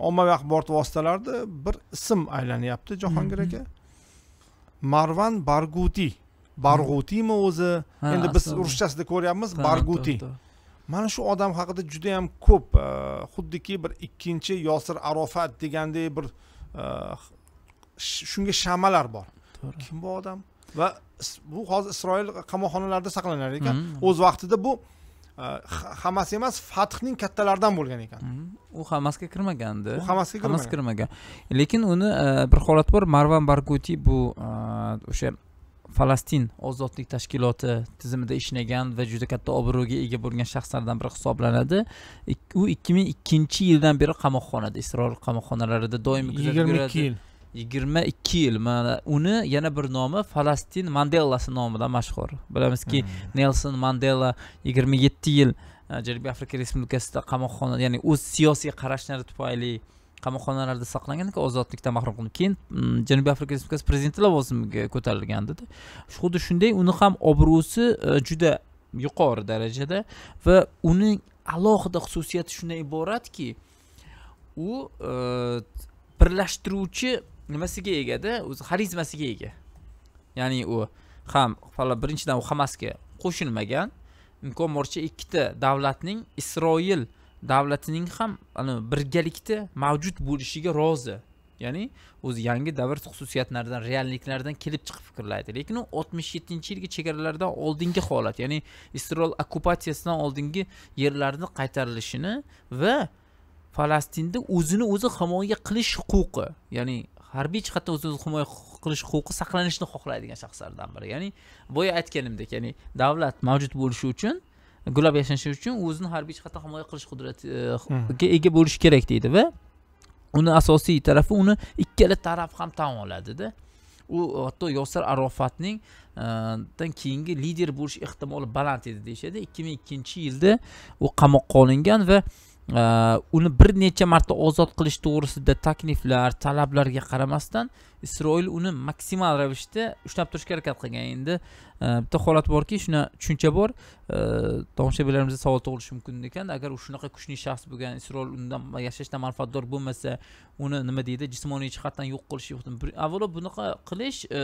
ommaviy axborot vositalarida bir ism aylanyapti jahongir aka mhm. marvan barguti barg'utiymi o'zi endi biz ruschasida ko'ryapmiz barguti mana shu odam haqida juda yam ko'p e, xuddiki bir ikkinchi yosir arofat degandek bir e, shunga shamalar bor kim bu odam va bu hozir isroil qamoqxonalarida saqlanar ekan mhm. o'z vaqtida bu hammasi э, emas fathning kattalaridan bo'lgan ekan u hammasiga kirmagandi u hamasga hamas kirmagan lekin uni bir holat bor marvan barguti bu o'sha falastin ozodlik tashkiloti tizimida ishlagan va juda katta obro'ga ega bo'lgan shaxslardan biri hisoblanadi u ikki ming ikkinchi yildan beri qamoqxonada isroil qamoqxonalarida doimiy yigirma ikki yil yigirma ikki yil mana uni yana bir nomi falastin mandelasi bilan mashhur bilamizki hmm. nelson mandela yigirma yetti yil e, janubiy afrika respublikasida qamoqxona ya'ni o'z siyosiy qarashlari tufayli qamoqxonalarda saqlangan ekan ozodlikdan mahrum qilinib keyin mm, janubiy afrika respublikasi prezidenti lavozimiga ko'tarilgandida xuddi shunday uni ham obro'si e, juda yuqori darajada va uning alohida xususiyati shundan iboratki u e, birlashtiruvchi nimasiga egada o'zi xarizmasiga ega ya'ni u ham birinchidan u hamasga qo'shilmagan imkon boricha ikkita davlatning isroil davlatining ham birgalikda mavjud bo'lishiga rozi ya'ni o'zi yangi davr xususiyatlaridan realliklardan kelib chiqib fikrlaydi lekin u oltmish yettinchi yilgi chegaralardan oldingi holat ya'ni isroil okkupatsiyasidan oldingi yerlarni qaytarilishini va falastinda o'zini o'zi himoya qilish huquqi ya'ni harbiy jihatdan o'zini o'zi himoya qilish huquqi saqlanishini xohlaydigan shaxslardan biri ya'ni boya aytganimdek ya'ni davlat mavjud bo'lishi uchun gullab yashashi uchun o'zini harbiy jihatdan himoya qilish qudratiga e, hmm. ega bo'lishi kerak deydi va uni asosiy tarafi uni ikkala taraf ham tan oladida u hatto yosir arofatning e, dan keyingi lider bo'lish ehtimoli baland edi deyishadi ikki ming ikkinchi yilda u qamoqqa olingan va uni bir necha marta ozod qilish to'g'risida takliflar talablarga qaramasdan isroil uni maksimal ravishda ushlab turishga harakat qilgan endi e, bitta holat borki shuna tushuncha bor e, tomoshabinlarimizda savol tug'ilishi mumkin ekan agar u shunaqa kuchli shaxs bo'lgan isroil undan yashashdan manfaatdor bo'lmasa uni nima deydi jismoniy jihatdan yo'q qilish avvalo bunaqa qilish e,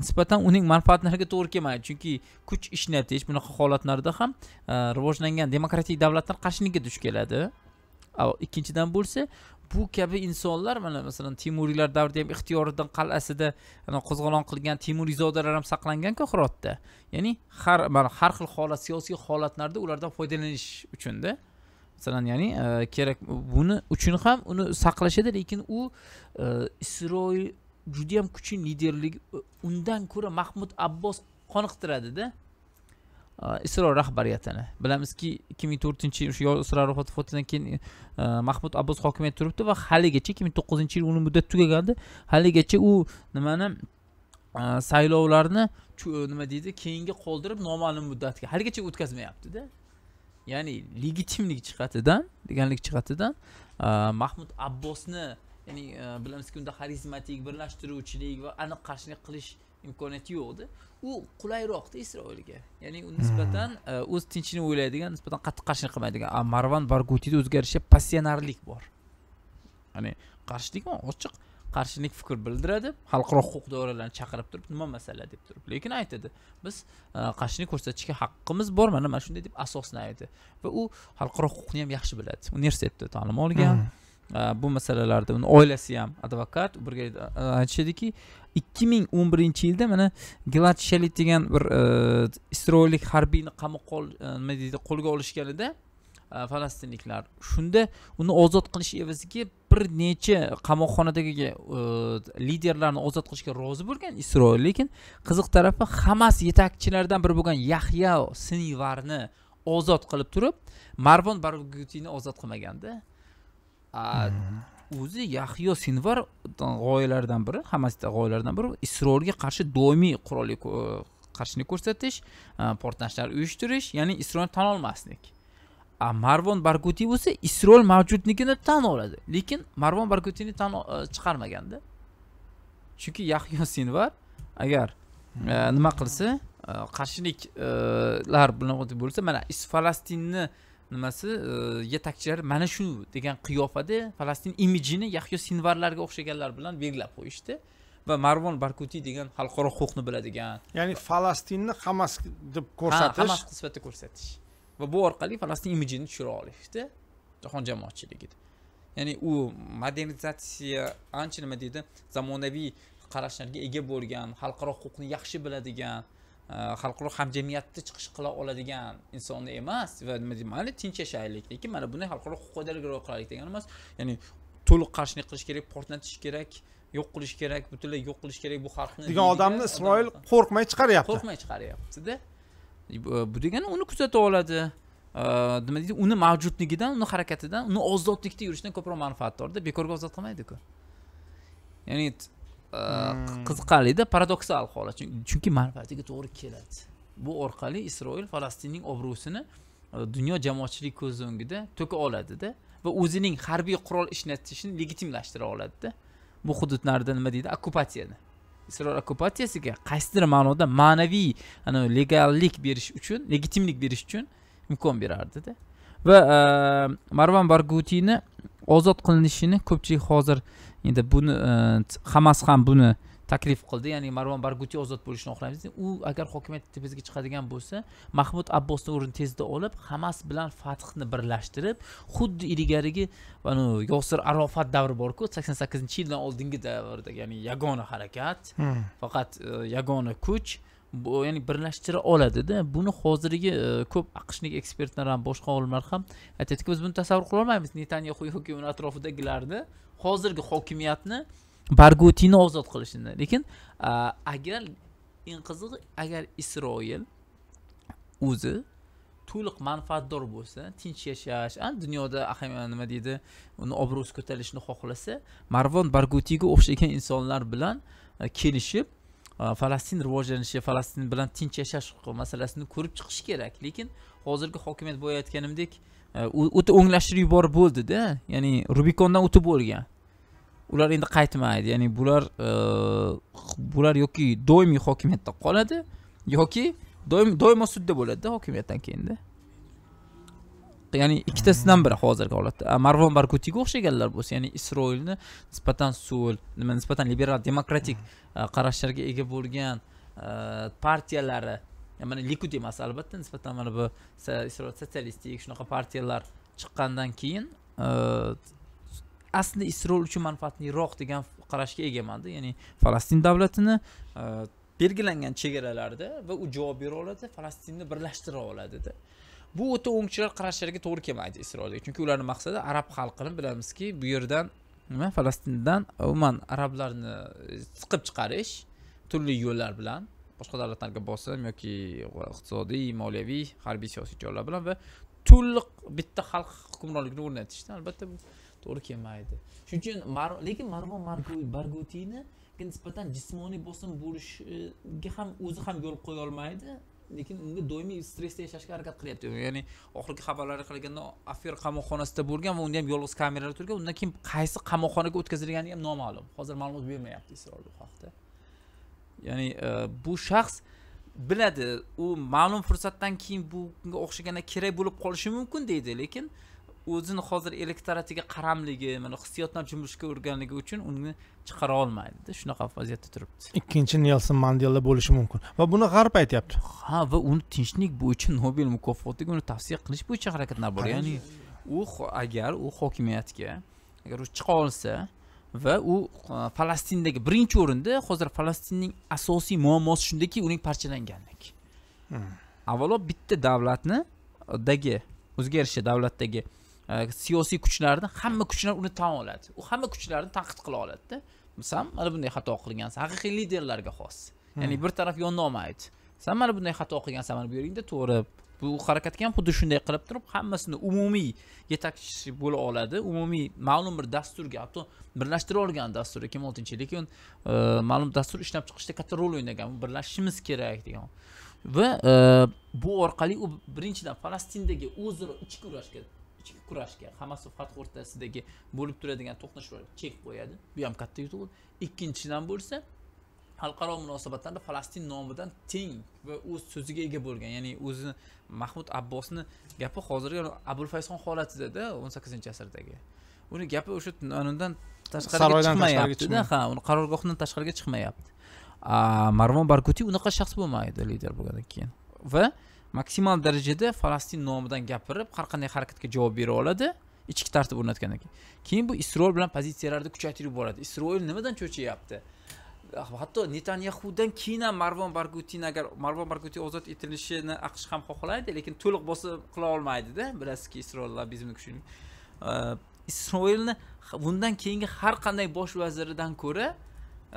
nisbatan uning manfaatlariga to'g'ri kelmaydi chunki kuch ishlatish bunaqa holatlarda ham e, rivojlangan demokratik davlatlar qarshiligiga duch keladi ikkinchidan bo'lsa bu kabi insonlar mana masalan temuriylar davrida ham ixtiyoriddin qal'asida qo'zg'olon qilgan temuriy zodalar ham saqlanganku hirotda ya'ni har mana har xil holat siyosiy holatlarda ulardan foydalanish uchunda masalan ya'ni e, kerak buni uchun ham uni saqlashadi lekin u e, isroil juda yam kuchli liderlik undan ko'ra mahmud abbos qoniqtiradida isroil rahbariyatini bilamizki ikki ming to'rtinchi yil shu isroil vafotidan keyin e, mahmud abbos hokimiyat turibdi va haligacha ikki ming to'qqizinchi yil uni muddati tugagandi haligacha u nimani saylovlarni e, nima deydi keyinga qoldirib noma'lum muddatga haligacha o'tkazmayaptida ya'ni legitimlik jihatidan deganlik jihatidan mahmud abbosni ya'ni e, bilamizki unda xarizmatik birlashtiruvchilik va aniq qarshilik qilish imkoniyati yo'qda u qulayroqda isroilga ya'ni nisbatan hmm. e, o'z tinchini o'ylaydigan nisbatan qattiq qarshilik qilmaydigan marvan bargutida o'zgarishga passionarlik bor ya'ni qarshilik ochiq qarshilik fikr bildiradi xalqaro huquq doiralarini chaqirib turib nima masala deb turib lekin aytadi biz e, qarshilik ko'rsatishga haqqimiz bor mana mana shunday deb asosni aytdi va u xalqaro huquqni ham yaxshi biladi universitetda ta'lim olgan hmm. Э, bu masalalarda uni oilasi ham advokat birga e, aytishadiki ikki ming o'n birinchi yilda mana gilad shalit degan bir e, isroillik harbiyni qamoqqa e, nima deydi qo'lga olishganida falastinliklar shunda uni ozod qilish evaziga bir necha qamoqxonadagi liderlarni ozod qilishga rozi bo'lgan isroil lekin qiziq tarafi hamas yetakchilaridan biri bo'lgan yahya sinivarni ozod qilib turib marvon bargutinni ozod qilmaganda o'zi yahyo sinvar g'oyalaridan biri hammasida g'oyalardan biri isroilga qarshi doimiy qurolli e, qarshilik ko'rsatish e, portlashlar uyushtirish ya'ni isroilni tan olmaslik marvon bargutiy bo'lsa isroil mavjudligini tan oladi lekin marvon bargutiyni tan e, chiqarmaganda chunki yahyo sinvar agar nima qilsa qarshiliklar bilan bo'lsa mana falastinni nimasi e, yetakchilari mana shu degan qiyofada falastin imijini yahyo sinvarlarga o'xshaganlar bilan belgilab qo'yishdi va marvon barkutiy degan xalqaro huquqni biladigan ya'ni falastinni hamas deb ko'rsatish hamas sifatida ko'rsatish va bu orqali falastin imijini tushira olishdi jahon jamoatchiligida ya'ni u modernizatsiya ancha nima deydi zamonaviy qarashlarga ega bo'lgan xalqaro huquqni yaxshi biladigan Э, xalqaro hamjamiyatda chiqish qila oladigan insonni emas va nima deydi mayli tinch yashaylik lekin mana bunday xalqaro huquq qoidalariga rioya qilaylik degani emas ya'ni to'liq qarshilik qilish kerak portlatish kerak yo'q qilish kerak butunlay yo'q qilish kerak bu xalqni degan odamni isroil qo'rqmay chiqaryapti qo'rqmay chiqaryaptida bu degani uni kuzata oladi э, nima deydi uni mavjudligidan uni harakatidan uni ozodlikda yurishidan ko'proq manfaatdorda bekorga ozod qilmaydiku ya'ni Э, qiziqarlida paradoksal holat chunki manfaatiga to'g'ri keladi bu orqali isroil falastinning obro'sini e, dunyo jamoatchilik ko'z o'ngida to'ka oladida va o'zining harbiy qurol ishlatishini legitimlashtira oladida bu hududlarda nima deydi okkupatsiyani isroil okkupatsiyasiga qaysidir ma'noda ma'naviy legallik berish uchun legitimlik berish uchun imkon berardida va e, marvan bargutiyni ozod qilinishini ko'pchilik hozir endi buni e, hammasi ham buni taklif qildi ya'ni marvon barguti ozod bo'lishini xohlaymiz u agar hokimiyat tepasiga chiqadigan bo'lsa mahmud abbosni o'rnini tezda olib hamas bilan fathni birlashtirib xuddi ilgarigi yosir arofat davri borku sakson sakkizinchi yildan oldingi davrdagi ya'ni yagona harakat hmm. faqat e, yagona kuch bu ya'ni birlashtira oladida buni hozirgi e, ko'p aqshnik ekspertlar ham boshqa olimlar ham aytyaptiki biz buni tasavvur qila olmaymiz netanyaxu yoki uni atrofidagilarni hozirgi hokimiyatni bargutini ozod qilishini lekin e, agar eng qizig'i agar isroil o'zi to'liq manfaatdor bo'lsa tinch yashash dunyoda nima deydi uni obro'si ko'tarilishini xohlasa marvon bargutiga o'xshagan insonlar bilan e, kelishib Э, falastin rivojlanishi falastin bilan tinch yashash huquqi masalasini ko'rib chiqish kerak lekin hozirgi hokimiyat boya aytganimdek o'ta e, o'nglashtirib yuborib bo'ldida ya'ni rubikondan o'tib bo'lgan ular endi qaytmaydi ya'ni bular e, bular yoki doimiy hokimiyatda qoladi yoki doimo sudda bo'ladida hokimiyatdan keyinda ya'ni ikkitasidan biri hozirgi holatda marvon barkutiga o'xshaganlar bo'lsa ya'ni isroilni nisbatan so'l nima nisbatan liberal demokratik qarashlarga ega bo'lgan partiyalari mana likud emas albatta nisbatan mana bu isroil sotsialistik shunaqa partiyalar chiqqandan keyin aslida isroil uchun manfaatliroq degan qarashga egamanda ya'ni falastin davlatini belgilangan chegaralarda va u javob bera oladi falastinni birlashtira oladida bu o'ta o'ngchilar qarashlariga to'g'ri kelmaydi isroilga chunki ularni maqsadi arab xalqini bilamizki bu yerdan nima falastindan umuman arablarni e, siqib chiqarish turli yo'llar bilan boshqa davlatlarga bosim yoki iqtisodiy moliyaviy harbiy siyosiy choralar bilan va to'liq bitta xalq hukmronligini o'rnatishda albatta bu to'g'ri kelmaydi shuning uchun lekin marvon bargutiyni nisbatan jismoniy bosim bo'lishiga ham o'zi ham yo'l qo'ya olmaydi lekin unga doimiy stressda yashashga harakat qilyapti ya'ni oxirgi xabarlarga qaraganda afyera qamoqxonasida bo'lgan va unda ham yolg'iz kameralar turgan undan keyin qaysi qamoqxonaga o'tkazilgani ham noma'lum hozir ma'lumot bermayapti isroil bu haqda ya'ni e, bu shaxs biladi u ma'lum fursatdan keyin bunga o'xshagana kerak bo'lib qolishi mumkin deydi lekin o'zini hozir elektoratiga qaramligi mana hissiyotdan cho'milishga o'rganligi uchun uni chiqara olmaydida shunaqa vaziyatda turibdi ikkinchi nelson mandela bo'lishi mumkin va buni g'arb aytyapti ha va uni tinchlik bo'yicha nobel mukofotiga uni tavsiya qilish bo'yicha harakatlar bor ya'ni u agar u hokimiyatga agar u chiqa olsa va u e, falastindagi birinchi o'rinda hozir falastinning asosiy muammosi shundaki uning parchalanganligi hmm. avvalo bitta davlatni dagi o'ziga yarasha davlatdagi E, siyosiy kuchlarni hamma kuchlar uni tan oladi u hamma kuchlarni tanqid qila oladida san mana bunday xato qilgansan haqiqiy liderlarga xos hmm. ya'ni bir taraf olmaydi san mana bunday xato qilgansan mana bu yeringda to'g'ri bu harakatga ham xuddi shunday qilib turib hammasini umumiy yetakchi bo'la oladi umumiy ma'lum bir dasturga hatto birlashtira olgan dastur ikki ming oltinchi yil lekin e, ma'lum dastur ishlab chiqishda katta rol o'ynagan birlashishimiz kerak degan va e, bu orqali u birinchidan falastindagi o'zaro ichki kurashga ichki kurashga hamas va fath o'rtasidagi bo'lib turadigan to'qnashuvlarga chek qo'yadi bu ham katta yutuq ikkinchidan bo'lsa xalqaro munosabatlarda falastin nomidan teng va o'z so'ziga ega bo'lgan ya'ni o'zini mahmud abbosni gapi hozirgi abul fayzxon holatidada o'n sakkizinchi asrdagi uni gapi o'sha undan tashqariga chiqmayaptida ha uni qarorgohdan tashqariga chiqmayapti marvon bargutiy unaqa shaxs bo'lmaydi lider bo'lgandan keyin va maksimal darajada falastin nomidan gapirib har qanday harakatga javob bera oladi ichki tartib o'rnatgandan keyin keyin bu isroil bilan pozitsiyalarni kuchaytirib boradi isroil nimadan cho'chiyapti hatto netanyaxudan keyin ham marvon bargutin agar marvon bargutin ozod etilishini aqsh ham xohlaydi lekin to'liq bosim qila olmaydida bilasizki isroil lobizmi kuchli e, isroilni bundan keyingi har qanday bosh vaziridan ko'ra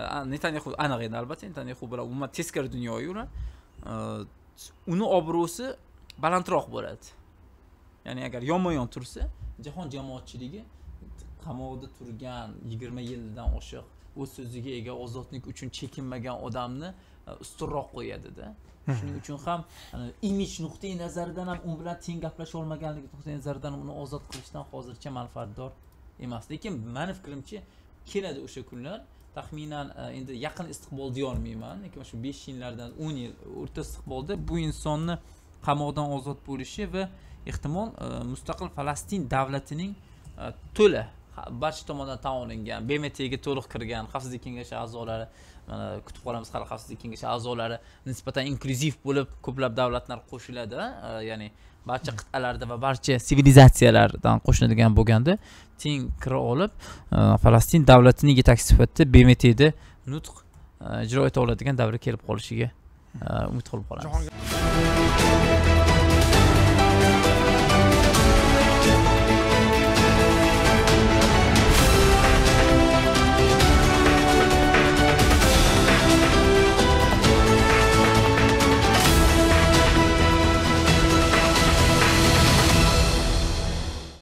e, netanyaxu aniq endi albatta netanyaxu bilan umuman teskari dunyoyu ular e, uni obro'si balandroq bo'ladi ya'ni agar yonma yon tursa jahon jamoatchiligi qamoqda turgan yigirma yildan oshiq o'z so'ziga ega ozodlik uchun chekinmagan odamni e, ustunroq qo'yadida shuning uchun ham imij nuqtai nazaridan ham u bilan teng gaplasha olmaganligi nuqtai nazaridan uni ozod qilishdan hozircha manfaatdor emas lekin mani fikrimcha keladi o'sha kunlar taxminan e, endi yaqin istiqbol deyolmayman lekin mana shu besh yillardan o'n yil o'rta istiqbolda bu insonni qamoqdan ozod bo'lishi va ehtimol e, mustaqil falastin davlatining e, to'la barcha tomondan tan olingan bmtga to'liq kirgan xavfsizlik kengashi a'zolari mana kutib qolamiz hali xavfsizlik kengashi a'zolari nisbatan inklyuziv bo'lib ko'plab davlatlar qo'shiladi ya'ni barcha qit'alarda va barcha sivilizatsiyalardan qo'shiladigan bo'lganda teng kira olib e, falastin davlatining yetakchisi sifatida bmtda nutq e, ijro eta oladigan davra kelib qolishiga e, umid qilib qolamiz